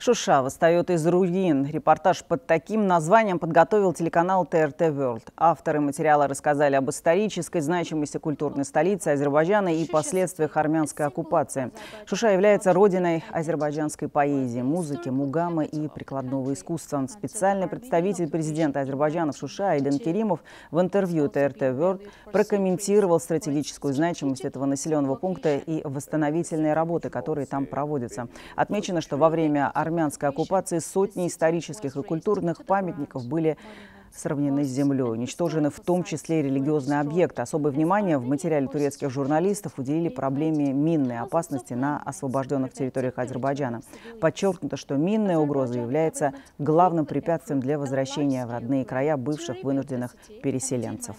Шуша восстает из руин. Репортаж под таким названием подготовил телеканал ТРТ World. Авторы материала рассказали об исторической значимости культурной столицы Азербайджана и последствиях армянской оккупации. Шуша является родиной азербайджанской поэзии, музыки, мугамы и прикладного искусства. Специальный представитель президента Азербайджана в Шуша Айден Керимов в интервью ТРТ World прокомментировал стратегическую значимость этого населенного пункта и восстановительные работы, которые там проводятся. Отмечено, что во время армянской армянской оккупации сотни исторических и культурных памятников были сравнены с землей. Уничтожены в том числе и религиозные объекты. Особое внимание в материале турецких журналистов уделили проблеме минной опасности на освобожденных территориях Азербайджана. Подчеркнуто, что минная угроза является главным препятствием для возвращения в родные края бывших вынужденных переселенцев.